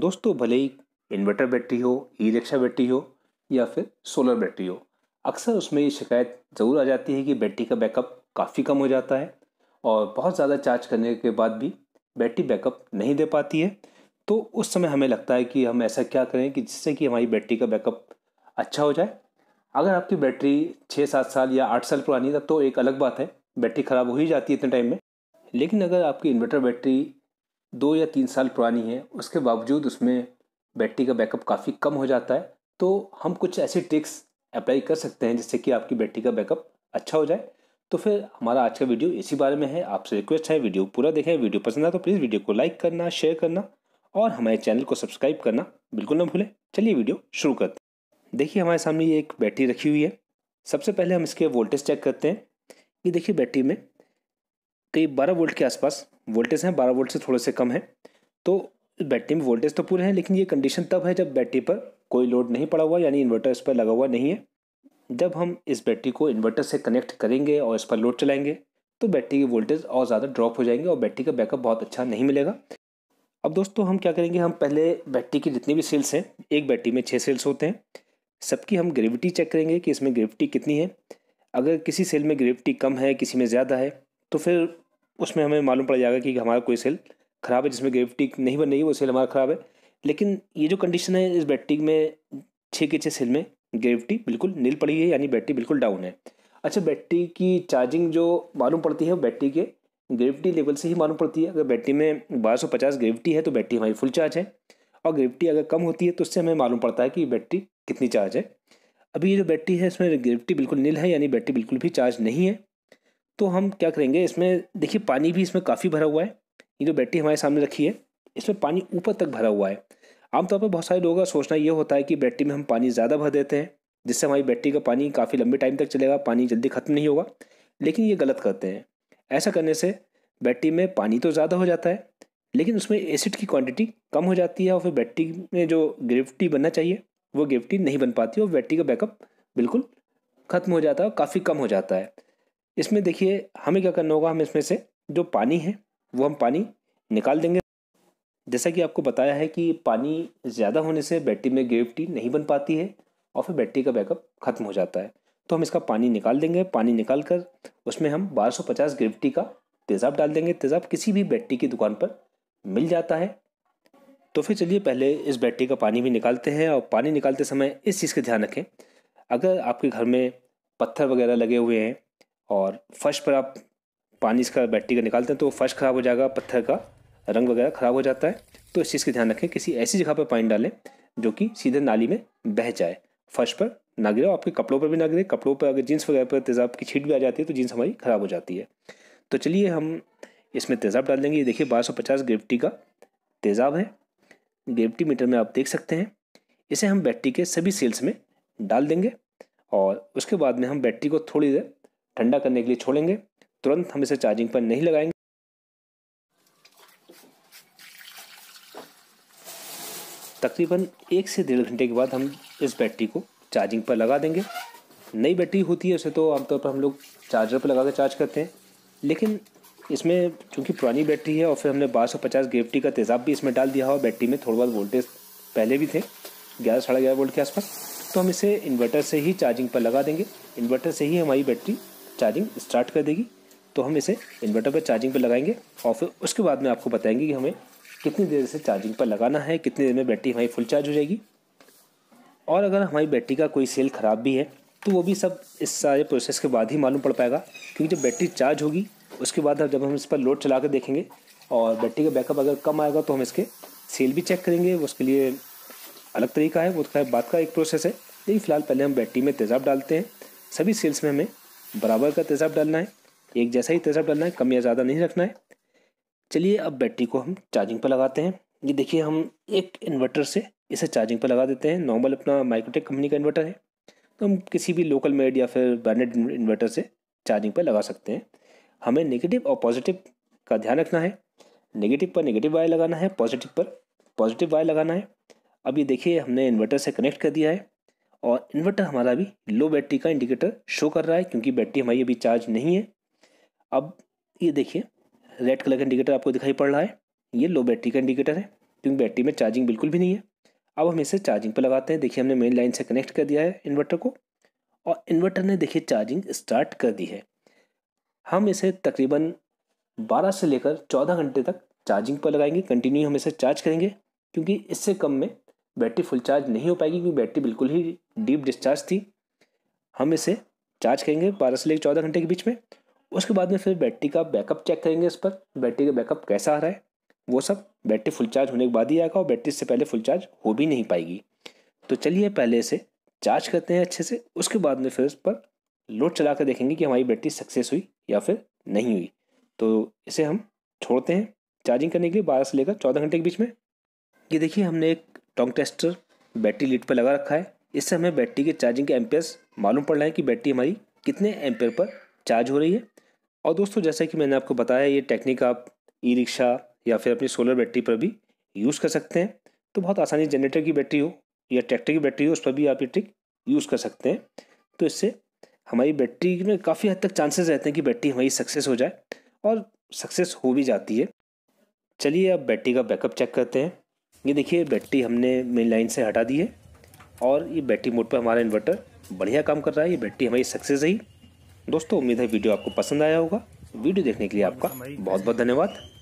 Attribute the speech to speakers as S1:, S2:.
S1: दोस्तों भले ही inverter battery हो ई रिक्शा बैटरी हो या फिर सोलर बैटरी हो अक्सर उसमें ये शिकायत ज़रूर आ जाती है कि बैटरी का बैकअप काफ़ी कम हो जाता है और बहुत ज़्यादा चार्ज करने के बाद भी बैटरी बैकअप नहीं दे पाती है तो उस समय हमें लगता है कि हम ऐसा क्या करें कि जिससे कि हमारी बैटरी का बैकअप अच्छा हो जाए अगर आपकी बैटरी छः सात साल या आठ साल पुरानी है तो एक अलग बात है बैटरी ख़राब हो ही जाती है इतने टाइम में लेकिन अगर आपकी इन्वर्टर बैटरी दो या तीन साल पुरानी है उसके बावजूद उसमें बैटरी का बैकअप काफ़ी कम हो जाता है तो हम कुछ ऐसे ट्रिक्स अप्लाई कर सकते हैं जिससे कि आपकी बैटरी का बैकअप अच्छा हो जाए तो फिर हमारा आज का वीडियो इसी बारे में है आपसे रिक्वेस्ट है वीडियो पूरा देखें वीडियो पसंद आए तो प्लीज़ वीडियो को लाइक करना शेयर करना और हमारे चैनल को सब्सक्राइब करना बिल्कुल ना भूलें चलिए वीडियो शुरू करते हैं देखिए हमारे सामने ये एक बैटरी रखी हुई है सबसे पहले हम इसके वोल्टेज चेक करते हैं ये देखिए बैटरी में तो ये बारह वोल्ट के आसपास वोल्टेज हैं बारह वोल्ट से थोड़े से कम है तो बैटरी में वोल्टेज तो पूरे हैं लेकिन ये कंडीशन तब है जब बैटरी पर कोई लोड नहीं पड़ा हुआ यानी इन्वर्टर इस पर लगा हुआ नहीं है जब हम इस बैटरी को इन्वर्टर से कनेक्ट करेंगे और इस पर लोड चलाएंगे तो बैटरी की वोल्टेज और ज़्यादा ड्रॉप हो जाएंगे और बैटरी का बैकअप बहुत अच्छा नहीं मिलेगा अब दोस्तों हम क्या करेंगे हम पहले बैटरी की जितनी भी सेल्स हैं एक बैटरी में छः सेल्स होते हैं सबकी हम ग्रेविटी चेक करेंगे कि इसमें ग्रेविटी कितनी है अगर किसी सेल में ग्रेविटी कम है किसी में ज़्यादा है तो फिर उसमें हमें मालूम पड़ जाएगा कि हमारा कोई सेल ख़राब है जिसमें ग्रेविटी नहीं बन रही है वो सेल हमारा ख़राब है लेकिन ये जो कंडीशन है इस बैटरी में छः के छः सेल में ग्रेविटी बिल्कुल नील पड़ी है यानी बैटरी बिल्कुल डाउन है अच्छा बैटरी की चार्जिंग जो मालूम पड़ती है वो बैटरी के ग्रेविटी लेवल से ही मालूम पड़ती है अगर बैटरी में बारह सौ पचास ग्रेविटी है तो बैटरी हमारी फुल चार्ज है और ग्रेविटी अगर कम होती है तो उससे हमें मालूम पड़ता है कि बैटरी कितनी चार्ज है अभी ये जो बैटरी है इसमें ग्रेविटी बिल्कुल नील है यानी बैटरी बिल्कुल भी चार्ज नहीं है तो हम क्या करेंगे इसमें देखिए पानी भी इसमें काफ़ी भरा हुआ है ये जो बैटरी हमारे सामने रखी है इसमें पानी ऊपर तक भरा हुआ है आमतौर पर बहुत सारे लोगों का सोचना ये होता है कि बैटरी में हम पानी ज़्यादा भर देते हैं जिससे हमारी बैटरी का पानी काफ़ी लंबे टाइम तक चलेगा पानी जल्दी ख़त्म नहीं होगा लेकिन ये गलत करते हैं ऐसा करने से बैटरी में पानी तो ज़्यादा हो जाता है लेकिन उसमें एसिड की क्वांटिटी कम हो जाती है और फिर बैटरी में जो ग्रेविटी बनना चाहिए वो ग्रेविटी नहीं बन पाती और बैटरी का बैकअप बिल्कुल ख़त्म हो जाता है और काफ़ी कम हो जाता है इसमें देखिए हमें क्या करना होगा हम इसमें से जो पानी है वो हम पानी निकाल देंगे जैसा कि आपको बताया है कि पानी ज़्यादा होने से बैटरी में ग्रेविटी नहीं बन पाती है और फिर बैटरी का बैकअप ख़त्म हो जाता है तो हम इसका पानी निकाल देंगे पानी निकाल कर उसमें हम 1250 ग्रेविटी का तेज़ाब डाल देंगे तेज़ाब किसी भी बैटरी की दुकान पर मिल जाता है तो फिर चलिए पहले इस बैटरी का पानी भी निकालते हैं और पानी निकालते समय इस चीज़ का ध्यान रखें अगर आपके घर में पत्थर वगैरह लगे हुए हैं और फर्श पर आप पानी इसका बैटरी का निकालते हैं तो फर्श ख़राब हो जाएगा पत्थर का रंग वगैरह ख़राब हो जाता है तो इस चीज़ का ध्यान रखें किसी ऐसी जगह पर पानी डालें जो कि सीधे नाली में बह जाए फर्श पर ना गिरे आपके कपड़ों पर भी ना गिरे कपड़ों पर अगर जीन्स वगैरह पर तेज़ाब की छीट भी आ जाती है तो जीन्स हमारी ख़राब हो जाती है तो चलिए हम इसमें तेज़ाब डाल देंगे ये देखिए बारह सौ पचास ग्रेविटी का तेज़ाब है ग्रेविटी मीटर में आप देख सकते हैं इसे हम बैटरी के सभी सेल्स में डाल देंगे और उसके बाद में हम बैटरी को थोड़ी देर ठंडा करने के लिए छोड़ेंगे तुरंत हम इसे चार्जिंग पर नहीं लगाएंगे तकरीबन एक से डेढ़ घंटे के बाद हम इस बैटरी को चार्जिंग पर लगा देंगे नई बैटरी होती है उसे तो आमतौर पर हम लोग चार्जर पर लगा कर चार्ज करते हैं लेकिन इसमें चूँकि पुरानी बैटरी है और फिर हमने बारह सौ पचास गेफ्टी का तेज़ाब भी इसमें डाल दिया हो बैटरी में थोड़ा बहुत वोल्टेज पहले भी थे ग्यारह साढ़े ग्यारह वोल्ट के आसपास तो हम इसे इन्वर्टर से ही चार्जिंग पर लगा देंगे इन्वर्टर से ही हमारी बैटरी चार्जिंग स्टार्ट कर देगी तो हम इसे इन्वर्टर पर चार्जिंग पर लगाएंगे और फिर उसके बाद में आपको बताएंगे कि हमें कितनी देर से चार्जिंग पर लगाना है कितनी देर में बैटरी हमारी फुल चार्ज हो जाएगी और अगर हमारी बैटरी का कोई सेल ख़राब भी है तो वो भी सब इस सारे प्रोसेस के बाद ही मालूम पड़ पाएगा क्योंकि जब बैटरी चार्ज होगी उसके बाद जब हम इस पर लोड चला कर देखेंगे और बैटरी का बैकअप अगर कम आएगा तो हम इसके सेल भी चेक करेंगे उसके लिए अलग तरीका है वो तो खैर बात का एक प्रोसेस है लेकिन फ़िलहाल पहले हम बैटरी में तेज़ाब डालते हैं सभी सेल्स में हमें बराबर का तेज़ाब डालना है एक जैसा ही तेज़ाब डालना है कम या ज़्यादा नहीं रखना है चलिए अब बैटरी को हम चार्जिंग पर लगाते हैं ये देखिए हम एक इन्वर्टर से इसे चार्जिंग पर लगा देते हैं नॉर्मल अपना माइक्रोटेक कंपनी का इन्वर्टर है तो हम किसी भी लोकल मेड या फिर ब्रांडेड इन्वर्टर से चार्जिंग पर लगा सकते हैं हमें नेगेटिव और पॉजिटिव का ध्यान रखना है नेगेटिव पर नेगेटिव वायर लगाना है पॉजिटिव पर पॉजिटिव वायर लगाना है अब ये देखिए हमने इन्वर्टर से कनेक्ट कर दिया है और इन्वर्टर हमारा भी लो बैटरी का इंडिकेटर शो कर रहा है क्योंकि बैटरी हमारी अभी चार्ज नहीं है अब ये देखिए रेड कलर का इंडिकेटर आपको दिखाई पड़ रहा है ये लो बैटरी का इंडिकेटर है क्योंकि बैटरी में चार्जिंग बिल्कुल भी नहीं है अब हम इसे चार्जिंग पर लगाते हैं देखिए हमने मेन लाइन से कनेक्ट कर दिया है इन्वर्टर को और इन्वर्टर ने देखिए चार्जिंग स्टार्ट कर दी है हम इसे तकरीबन 12 से लेकर 14 घंटे तक चार्जिंग पर लगाएंगे कंटिन्यू हम इसे चार्ज करेंगे क्योंकि इससे कम में बैटरी फुल चार्ज नहीं हो पाएगी क्योंकि बैटरी बिल्कुल ही डीप डिस्चार्ज थी हम इसे चार्ज करेंगे बारह से लेकर चौदह घंटे के बीच में उसके बाद में फिर बैटरी का बैकअप चेक करेंगे इस पर बैटरी का बैकअप कैसा आ रहा है वो सब बैटरी फुल चार्ज होने के बाद ही आएगा और बैटरी से पहले फुल चार्ज हो भी नहीं पाएगी तो चलिए पहले इसे चार्ज करते हैं अच्छे से उसके बाद में फिर उस पर लोड चला कर देखेंगे कि हमारी बैटरी सक्सेस हुई या फिर नहीं हुई तो इसे हम छोड़ते हैं चार्जिंग करने के लिए बारह से लेकर चौदह घंटे के बीच में ये देखिए हमने एक टोंग टेस्टर बैटरी लीड पर लगा रखा है इससे हमें बैटरी के चार्जिंग के एम्पेयर्स मालूम पड़ रहा है कि बैटरी हमारी कितने एम्पेयर पर चार्ज हो रही है और दोस्तों जैसा कि मैंने आपको बताया ये टेक्निक आप ई रिक्शा या फिर अपनी सोलर बैटरी पर भी यूज़ कर सकते हैं तो बहुत आसानी जनरेटर की बैटरी हो या ट्रैक्टर की बैटरी हो उस पर भी आप ये ट्रिक यूज़ कर सकते हैं तो इससे हमारी बैटरी में काफ़ी हद तक चांसेस रहते हैं कि बैटरी हमारी सक्सेस हो जाए और सक्सेस हो भी जाती है चलिए अब बैटरी का बैकअप चेक करते हैं ये देखिए बैटरी हमने मेन लाइन से हटा दी है और ये बैटरी मोड पर हमारा इन्वर्टर बढ़िया काम कर रहा है ये बैटरी हमारी सक्सेस रही दोस्तों उम्मीद है वीडियो आपको पसंद आया होगा वीडियो देखने के लिए आपका बहुत बहुत धन्यवाद